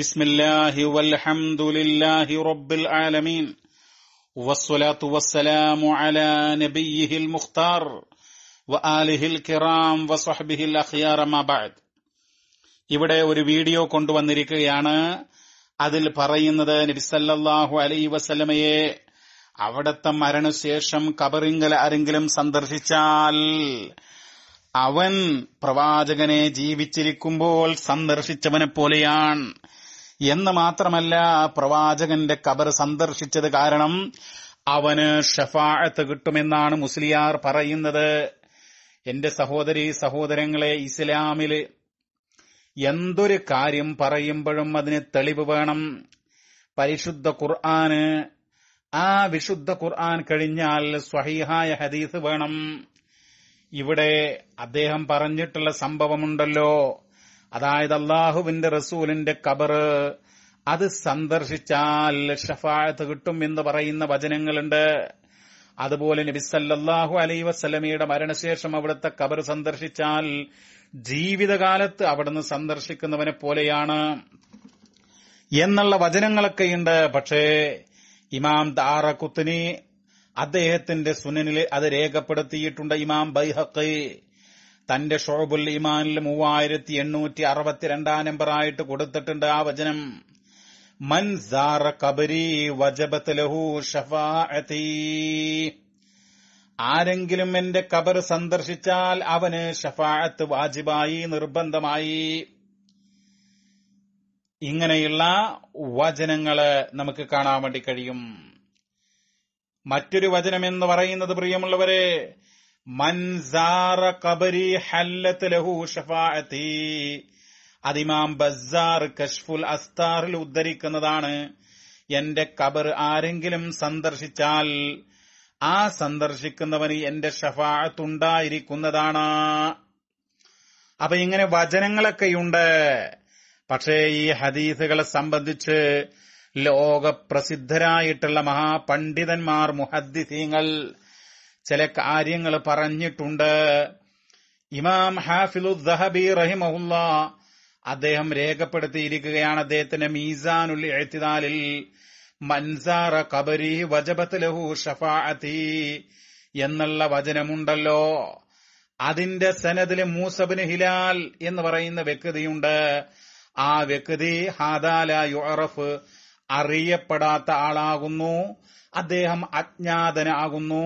بسم الله والحمد لله رب العالمين والصلاة والسلام على نبيه المختار وآله الكرام وصحبه الأخيار ما بعد ഇവിടെ ഒരു വീഡിയോ കൊണ്ടുവന്നിരിക്കുകയാണ് അതിൽ പറയുന്നത് നബിസല്ലാഹു അലൈ വസല്ലമയെ അവിടത്തെ മരണശേഷം കബറിങ്കൽ ആരെങ്കിലും സന്ദർശിച്ചാൽ അവൻ പ്രവാചകനെ ജീവിച്ചിരിക്കുമ്പോൾ സന്ദർശിച്ചവനെ പോലെയാണ് എന്ന് മാത്രമല്ല പ്രവാചകന്റെ കബർ സന്ദർശിച്ചത് കാരണം അവന് ഷഫാഴത്ത് കിട്ടുമെന്നാണ് മുസ്ലിയാർ പറയുന്നത് എന്റെ സഹോദരി സഹോദരങ്ങളെ ഇസ്ലാമില് എന്തൊരു കാര്യം പറയുമ്പോഴും അതിന് തെളിവ് വേണം പരിശുദ്ധ ഖുർആന് ആ വിശുദ്ധ ഖുർആൻ കഴിഞ്ഞാൽ സ്വഹീഹായ ഹദീസ് വേണം ഇവിടെ അദ്ദേഹം പറഞ്ഞിട്ടുള്ള സംഭവമുണ്ടല്ലോ അതായത് അള്ളാഹുവിന്റെ റസൂലിന്റെ കബറ് അത് സന്ദർശിച്ചാൽ ഷഫായത്ത് കിട്ടും എന്ന് പറയുന്ന വചനങ്ങളുണ്ട് അതുപോലെ നബിസല്ലാഹു അലൈ വസ്ലമിയുടെ മരണശേഷം അവിടുത്തെ കബർ സന്ദർശിച്ചാൽ ജീവിതകാലത്ത് അവിടുന്ന് സന്ദർശിക്കുന്നവനെ പോലെയാണ് എന്നുള്ള വചനങ്ങളൊക്കെയുണ്ട് പക്ഷേ ഇമാം ദാറ കുത്തിനി അദ്ദേഹത്തിന്റെ സുനനിൽ അത് രേഖപ്പെടുത്തിയിട്ടുണ്ട് ഇമാം ബൈഹക്ക് തന്റെ ഷോബുൽ ഇമാനിൽ മൂവായിരത്തി എണ്ണൂറ്റി അറുപത്തിരണ്ടാം നമ്പറായിട്ട് കൊടുത്തിട്ടുണ്ട് ആ വചനം മൻ സാറ കബരി വജബത്ത് ലഹു ഷഫാഅത്തി ആരെങ്കിലും എന്റെ കബർ സന്ദർശിച്ചാൽ അവന് ഷഫാഅത്ത് വാജിബായി നിർബന്ധമായി ഇങ്ങനെയുള്ള വചനങ്ങള് നമുക്ക് കാണാൻ വേണ്ടി കഴിയും മറ്റൊരു വചനം എന്ന് പറയുന്നത് പ്രിയമുള്ളവരെ മൻസാറ കബരി ലഹു ഷഫാഅത്തി അതിമാം ബസാർ കഷ്ഫുൽ അസ്താറിൽ ഉദ്ധരിക്കുന്നതാണ് എന്റെ കബർ ആരെങ്കിലും സന്ദർശിച്ചാൽ ആ സന്ദർശിക്കുന്നവന് എന്റെ ഷഫാഅത്തുണ്ടായിരിക്കുന്നതാണ് അപ്പൊ ഇങ്ങനെ വചനങ്ങളൊക്കെയുണ്ട് പക്ഷേ ഈ ഹദീസുകളെ സംബന്ധിച്ച് ലോകപ്രസിദ്ധരായിട്ടുള്ള മഹാപണ്ഡിതന്മാർ മുഹദ്ദിസീങ്ങൾ ചില കാര്യങ്ങൾ പറഞ്ഞിട്ടുണ്ട് ഇമാം ഹാഫിലുദ്ദഹബി റഹിമഹുല്ല അദ്ദേഹം രേഖപ്പെടുത്തിയിരിക്കുകയാണ് അദ്ദേഹത്തിന്റെ മീസാനുൽ എഴുത്തിനാലിൽ മൻസാറ കബരി വജബത്ത് ലഹു ഷഫാഅതി എന്നുള്ള വചനമുണ്ടല്ലോ അതിന്റെ സനദിൽ മൂസബിന് ഹിലാൽ എന്ന് പറയുന്ന വ്യക്തിയുണ്ട് ആ വ്യക്തി ഹാദാല യുറഫ് അറിയപ്പെടാത്ത ആളാകുന്നു അദ്ദേഹം അജ്ഞാതനാകുന്നു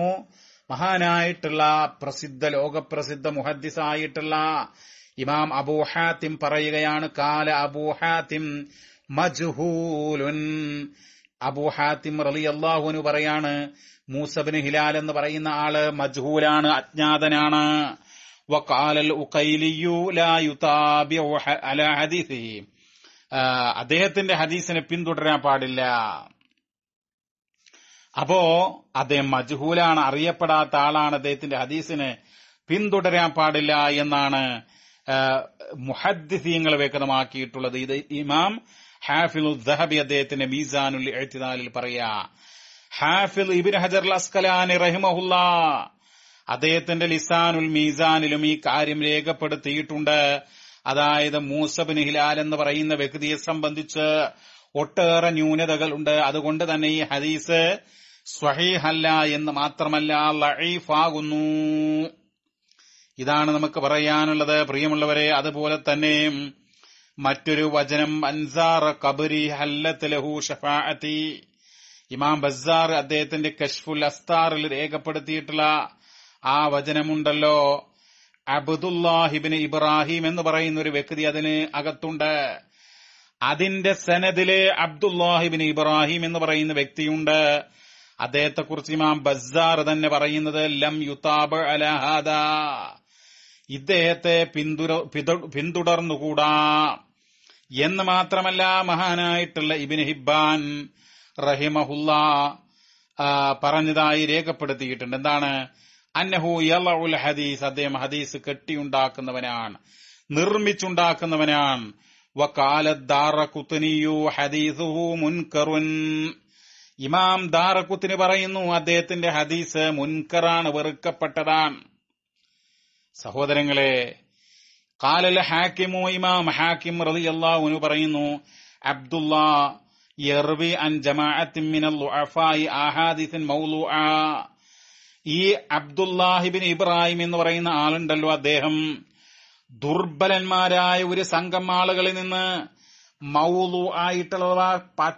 മഹാനായിട്ടുള്ള പ്രസിദ്ധ ലോകപ്രസിദ്ധ മുഹദ്ദിസായിട്ടുള്ള ഇമാം അബൂഹാത്തിം പറയുകയാണ് കാല അബൂഹാത്തിം മജ്ഹൂലുൻ അബൂഹാത്തിം റലി അള്ളാഹുനു പറയാണ് മൂസബിന് ഹിലാൽ എന്ന് പറയുന്ന ആള് മജ്ഹൂലാണ് അജ്ഞാതനാണ് അദ്ദേഹത്തിന്റെ ഹദീസിനെ പിന്തുടരാൻ പാടില്ല അപ്പോ അദ്ദേഹം മജ്ഹൂലാണ് അറിയപ്പെടാത്ത ആളാണ് അദ്ദേഹത്തിന്റെ ഹദീസിനെ പിന്തുടരാൻ പാടില്ല എന്നാണ് മുഹദ്ദിസീങ്ങൾ വ്യക്തമാക്കിയിട്ടുള്ളത് ഇത് ഇമാം ഹാഫിൽ ദഹബി അദ്ദേഹത്തിന്റെ മീസാനുൽ എഴുത്തിനാലിൽ പറയാ ഹാഫിൽ ഇബിൻ ഹജർ അസ്കലാനി റഹിമഹുല്ല അദ്ദേഹത്തിന്റെ ലിസാനുൽ മീസാനിലും ഈ കാര്യം രേഖപ്പെടുത്തിയിട്ടുണ്ട് അതായത് മൂസബിൻ ഹിലാൽ എന്ന് പറയുന്ന വ്യക്തിയെ സംബന്ധിച്ച് ഒട്ടേറെ ന്യൂനതകൾ ഉണ്ട് അതുകൊണ്ട് തന്നെ ഈ ഹദീസ് സ്വഹീഹല്ല എന്ന് മാത്രമല്ല ലഹീഫാകുന്നു ഇതാണ് നമുക്ക് പറയാനുള്ളത് പ്രിയമുള്ളവരെ അതുപോലെ തന്നെ മറ്റൊരു വചനം അൻസാർ കബരി ഹല്ലത്തിലഹു ഷഫാഅത്തി ഇമാം ബസാർ അദ്ദേഹത്തിന്റെ കഷ്ഫുൽ അസ്താറിൽ രേഖപ്പെടുത്തിയിട്ടുള്ള ആ വചനമുണ്ടല്ലോ അബ്ദുല്ലാഹിബിന് ഇബ്രാഹിം എന്ന് പറയുന്ന ഒരു വ്യക്തി അതിന് അകത്തുണ്ട് അതിന്റെ സെനദിലെ അബ്ദുല്ലാഹിബിൻ ഇബ്രാഹിം എന്ന് പറയുന്ന വ്യക്തിയുണ്ട് അദ്ദേഹത്തെക്കുറിച്ച് ഇമാം ബസാർ തന്നെ പറയുന്നത് ലം യുതാബ് അലഹദ ഇദ്ദേഹത്തെ പിന്തുടർന്നുകൂടാ എന്ന് മാത്രമല്ല മഹാനായിട്ടുള്ള ഇബിൻ ഹിബാൻ റഹിമഹുല്ല പറഞ്ഞതായി രേഖപ്പെടുത്തിയിട്ടുണ്ട് എന്താണ് അന്നഹു യലഉൽ ഹദീസ് അദ്ദേഹം ഹദീസ് കെട്ടിയുണ്ടാക്കുന്നവനാണ് നിർമ്മിച്ചുണ്ടാക്കുന്നവനാണ് ഇമാം ദാറക്കുത്തിന് പറയുന്നു അദ്ദേഹത്തിന്റെ ഹദീസ് മുൻകറാണ് വെറുക്കപ്പെട്ടതാണ് സഹോദരങ്ങളെ കാലൽ ഹാക്കിമു ഇമാം ഹാക്കിം റതി അള്ളാഹുനു പറയുന്നു അബ്ദുല്ല യർവി അൻ ജമാഅത്തിൻ മിനൽ ഈ അബ്ദുല്ലാഹിബിൻ ഇബ്രാഹിം എന്ന് പറയുന്ന ആളുണ്ടല്ലോ അദ്ദേഹം ദുർബലന്മാരായ ഒരു സംഘം ആളുകളിൽ നിന്ന് മൗലു ആയിട്ടുള്ള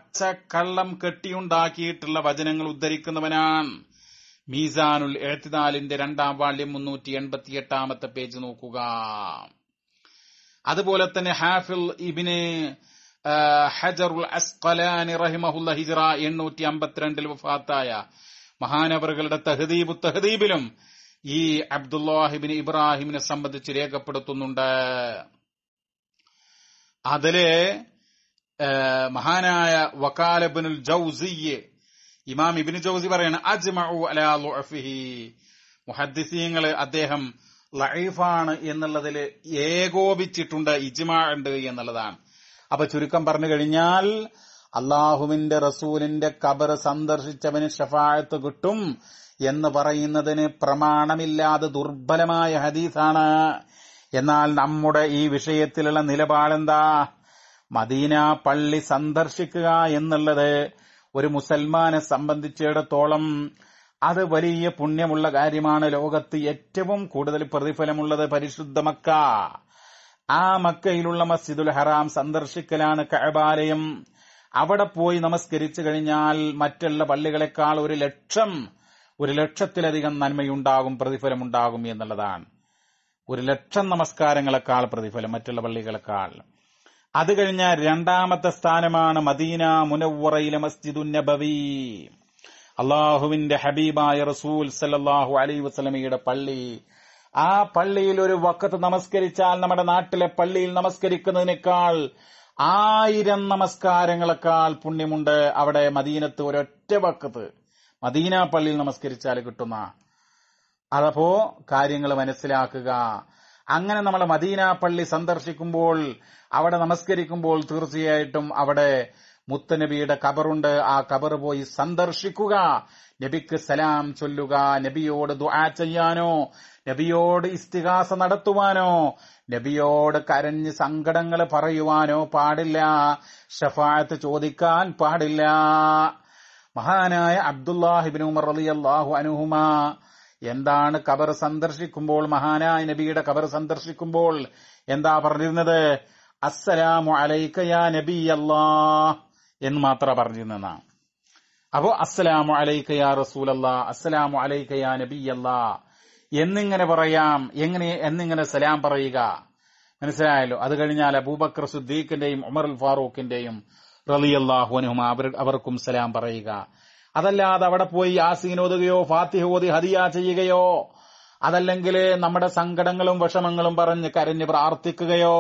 കള്ളം കെട്ടിയുണ്ടാക്കിയിട്ടുള്ള വചനങ്ങൾ ഉദ്ധരിക്കുന്നവനാണ് മീസാനുൽ എഴുത്തിനാലിന്റെ രണ്ടാം വാള്യം മുന്നൂറ്റി എൺപത്തി എട്ടാമത്തെ പേജ് നോക്കുക അതുപോലെ തന്നെ ഹാഫിൽ ഇബിന് ഹജറുൽ അസ്കലാനി റഹിമഹുല്ല ഹിജറ എണ്ണൂറ്റി അമ്പത്തിരണ്ടിൽ വഫാത്തായ മഹാനവറുകളുടെ തഹദീബ് തഹദീബിലും ഈ അബ്ദുല്ലാഹിബിന് ഇബ്രാഹിമിനെ സംബന്ധിച്ച് രേഖപ്പെടുത്തുന്നുണ്ട് അതില് മഹാനായ വക്കാലബിനുൽ ജൌസിയെ ഇമാം ഇബിൻ ജൗസി പറയാണ് അജ്മഉ അലാഫിഹി മുഹദ്ദിസീങ്ങൾ അദ്ദേഹം ലൈഫാണ് എന്നുള്ളതിൽ ഏകോപിച്ചിട്ടുണ്ട് ഇജ്മാ ഉണ്ട് എന്നുള്ളതാണ് അപ്പൊ ചുരുക്കം പറഞ്ഞു കഴിഞ്ഞാൽ അള്ളാഹുവിന്റെ റസൂലിന്റെ കബർ സന്ദർശിച്ചവന് ഷഫായത്ത് കിട്ടും എന്ന് പറയുന്നതിന് പ്രമാണമില്ലാതെ ദുർബലമായ ഹദീസാണ് എന്നാൽ നമ്മുടെ ഈ വിഷയത്തിലുള്ള നിലപാടെന്താ മദീന പള്ളി സന്ദർശിക്കുക എന്നുള്ളത് ഒരു മുസൽമാനെ സംബന്ധിച്ചിടത്തോളം അത് വലിയ പുണ്യമുള്ള കാര്യമാണ് ലോകത്ത് ഏറ്റവും കൂടുതൽ പ്രതിഫലമുള്ളത് പരിശുദ്ധ മക്ക ആ മക്കയിലുള്ള മസ്ജിദുൽ ഹറാം സന്ദർശിക്കലാണ് കഴബാലയം അവിടെ പോയി നമസ്കരിച്ചു കഴിഞ്ഞാൽ മറ്റുള്ള പള്ളികളെക്കാൾ ഒരു ലക്ഷം ഒരു ലക്ഷത്തിലധികം നന്മയുണ്ടാകും പ്രതിഫലമുണ്ടാകും എന്നുള്ളതാണ് ഒരു ലക്ഷം നമസ്കാരങ്ങളെക്കാൾ പ്രതിഫലം മറ്റുള്ള പള്ളികളെക്കാൾ അത് കഴിഞ്ഞ രണ്ടാമത്തെ സ്ഥാനമാണ് മദീന മുനവറയിലെ മസ്ജിദുൻ നബവി അള്ളാഹുവിന്റെ ഹബീബായ റസൂൽ സല്ലാഹു അലൈ വസ്ലമിയുടെ പള്ളി ആ പള്ളിയിൽ ഒരു വക്കത്ത് നമസ്കരിച്ചാൽ നമ്മുടെ നാട്ടിലെ പള്ളിയിൽ നമസ്കരിക്കുന്നതിനേക്കാൾ ആയിരം നമസ്കാരങ്ങളെക്കാൾ പുണ്യമുണ്ട് അവിടെ മദീനത്ത് ഒരൊറ്റ വക്കത്ത് മദീന പള്ളിയിൽ നമസ്കരിച്ചാൽ കിട്ടുന്ന അതപ്പോ കാര്യങ്ങൾ മനസ്സിലാക്കുക അങ്ങനെ നമ്മൾ മദീന പള്ളി സന്ദർശിക്കുമ്പോൾ അവിടെ നമസ്കരിക്കുമ്പോൾ തീർച്ചയായിട്ടും അവിടെ മുത്തനബിയുടെ കബറുണ്ട് ആ കബർ പോയി സന്ദർശിക്കുക നബിക്ക് സലാം ചൊല്ലുക നബിയോട് ദുആ ചെയ്യാനോ നബിയോട് ഇസ്തിഹാസ നടത്തുവാനോ നബിയോട് കരഞ്ഞ് സങ്കടങ്ങൾ പറയുവാനോ പാടില്ല ഷഫായത്ത് ചോദിക്കാൻ പാടില്ല മഹാനായ അബ്ദുല്ലാഹിബിനു ഉമർ അള്ളാഹു അനുഹുമ എന്താണ് കബർ സന്ദർശിക്കുമ്പോൾ മഹാനായ നബിയുടെ കബർ സന്ദർശിക്കുമ്പോൾ എന്താ പറഞ്ഞിരുന്നത് അസ്സലാമു അലൈക്കയാ നബി അല്ലാ എന്ന് മാത്രമാണ് പറഞ്ഞിരുന്നതാണ് അപ്പോ അസ്സലാമു അലൈക്കയാ അല്ലാ അസ്സലാമു അലൈക്കയാ അല്ലാ എന്നിങ്ങനെ പറയാം എങ്ങനെ എന്നിങ്ങനെ സലാം പറയുക മനസ്സിലായല്ലോ അത് കഴിഞ്ഞാൽ അബൂബക്കർ സുദ്ദീഖിന്റെയും ഉമർ ഫാറൂഖിന്റെയും റലിയല്ലാഹുവിനും അവർ അവർക്കും സലാം പറയുക അതല്ലാതെ അവിടെ പോയി ആസീനോതുകയോ ഫാത്തിഹ ഓതി ഹദിയ ചെയ്യുകയോ അതല്ലെങ്കിൽ നമ്മുടെ സങ്കടങ്ങളും വിഷമങ്ങളും പറഞ്ഞ് കരഞ്ഞ് പ്രാർത്ഥിക്കുകയോ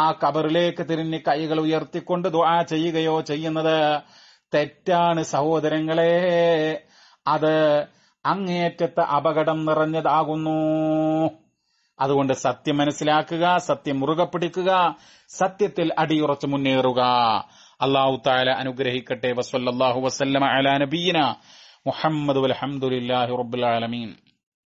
ആ കബറിലേക്ക് തിരിഞ്ഞ് കൈകൾ ഉയർത്തിക്കൊണ്ട് ദുആ ചെയ്യുകയോ ചെയ്യുന്നത് തെറ്റാണ് സഹോദരങ്ങളെ അത് അങ്ങേറ്റത്തെ അപകടം നിറഞ്ഞതാകുന്നു അതുകൊണ്ട് സത്യം മനസ്സിലാക്കുക സത്യം മുറുകെ പിടിക്കുക സത്യത്തിൽ അടിയുറച്ച് മുന്നേറുക അള്ളാഹു താല അനുഗ്രഹിക്കട്ടെ വസ്വല്ലാഹു വസ്ലമ അല നബീന മുഹമ്മദ് അലഹമുല്ലാഹി റബുലമീൻ